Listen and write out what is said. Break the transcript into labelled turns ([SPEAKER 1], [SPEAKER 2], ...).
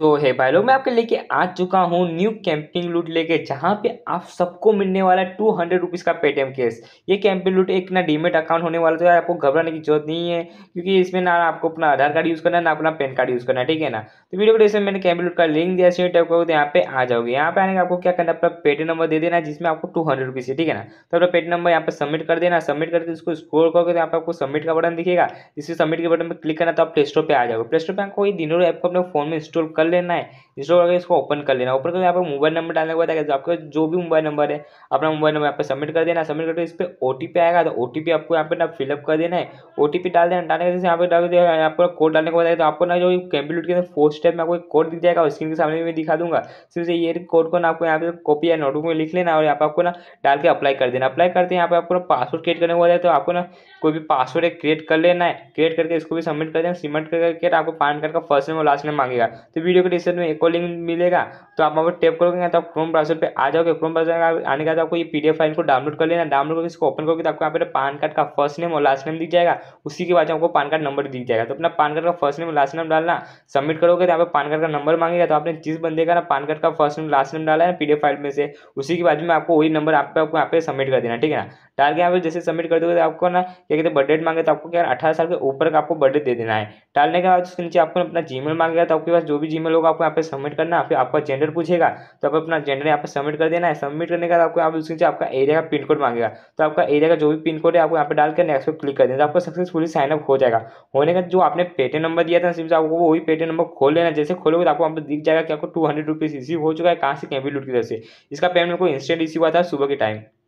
[SPEAKER 1] तो है भाई लोग मैं आपके लेके आ चुका हूँ न्यू कैंपिंग लूट लेके जहाँ पे आप सबको मिलने वाला है टू हंड्रेड रुपीज़ का पेटीएम केस ये कैंपिंग लूट एक ना डीमेट अकाउंट होने वाला तो यार आपको घबराने की जरूरत नहीं है क्योंकि इसमें ना आपको अपना आधार कार्ड यूज़ करना है ना अपना पैन कार्ड यूज़ करना है ठीक है ना तो वीडियो को जैसे मैंने कैंपिंग लूट का लिंक दिया सीट टाइप तो यहाँ पे आ जाओगे यहाँ पे आने का आपको क्या करना अपना पेटीएम नंबर दे देना जिसमें आपको टू हंड्रेड रुपीज़ है ठीक है ना तो अपना पेटीएम नंबर यहाँ पर सबमिट कर देना सबमिट करके उसको स्कोर करोगे तो यहाँ पर आपको सबमिट का बटन दिखेगा जिससे सबमिट के बटन पर क्लिक करना तो आप प्ले स्टोर पर आ जाओगे प्ले स्टोर पर आपको दिनों ऐप को अपने फोन में इंस्टॉल कर 对不 इंस्टॉल अगर इसको ओपन कर लेना ओपन करके यहाँ पर मोबाइल नंबर डालने के बाद अगर आपका जो भी मोबाइल नंबर है अपना मोबाइल नंबर यहाँ पर सबमिट कर देना सबमिट करके इस पर ओ आएगा तो ओ आपको यहाँ पर ना फिलअप कर देना है ओ डाल देना डालने के यहाँ पर डाल दिया आपको कोड डालने के बाद तो आपको ना जो कंप्यूटर के फोर्थ स्टेप में आपको एक कोड दिख जाएगा स्क्रीन के सामने में दिखा दूंगा सिर्फ ये कोड को ना आपको यहाँ पे कॉपी या नोटबुक में लिख लेना और यहाँ पर आपको ना डाल के अप्लाई कर देना अप्लाई करते हैं यहाँ पर आपको पासवर्ड क्रिएट करने के बाद तो आपको ना कोई भी पासवर्ड है क्रिएट कर लेना है क्रिएट करके इसको भी सबमिट कर देना सबमिट करके आपको पान कार्ड का फर्स्ट नेम और लास्ट नेम मांगेगा तो वीडियो के डिस्क्रिप्शन में एक लिंक मिलेगा तो आप वहाँ पर टेप करोगे तो आप क्रोम ब्राउजर पे आ जाओगे क्रोम ब्राउजर आने का आपको ये पीडीएफ फाइल को डाउनलोड कर लेना डाउनलोड करके इसको ओपन करोगे तो आपको यहाँ पर पान कार्ड का फर्स्ट नेम और लास्ट नेम दिख जाएगा उसी के बाद आपको पान कार्ड नंबर दिख जाएगा तो अपना पान कार्ड का फर्स्ट नेम लास्ट नेम डालना सबमिट करोगे तो यहाँ पर पान कार्ड का नंबर मांगेगा तो आपने जिस बंदे का ना पान कार्ड का फर्स्ट नेम लास्ट नेम डाला है पी फाइल में से उसी के बाद में आपको वही नंबर आपको यहाँ पे सबमिट कर देना ठीक है ना डाल के यहाँ पर जैसे सबमिट कर दोगे तो आपको ना क्या कहते बर्थडे मांगे तो आपको क्या अठारह साल के ऊपर का आपको बर्थडे दे देना है डालने के बाद उसके नीचे आपको अपना जीमेल मांगेगा तो आपके पास जो भी जी होगा आपको यहाँ पे सबमिट करना है फिर आपका जेंडर पूछेगा तो आप अपना जेंडर यहाँ पर सबमिट कर देना है सबमिट करने के बाद आपको यहाँ पर उसके नीचे आपका एरिया का पिन कोड मांगेगा तो आपका एरिया का जो भी पिन कोड है आपको यहाँ पर डाल कर नेक्स्ट पर क्लिक कर देना तो आपको सक्सेसफुली साइनअप हो जाएगा होने का जो आपने पेटीएम नंबर दिया था सिर्फ आपको वही पेटीएम नंबर खोल लेना जैसे खोलोगे तो आपको यहाँ पर दिख जाएगा कि आपको टू हंड्रेड रुपीज़ रिसीव हो चुका है कहाँ से कैंपी लूट की तरह से इसका पेमेंट को इंस्टेंट रिसीव हुआ था सुबह के टाइम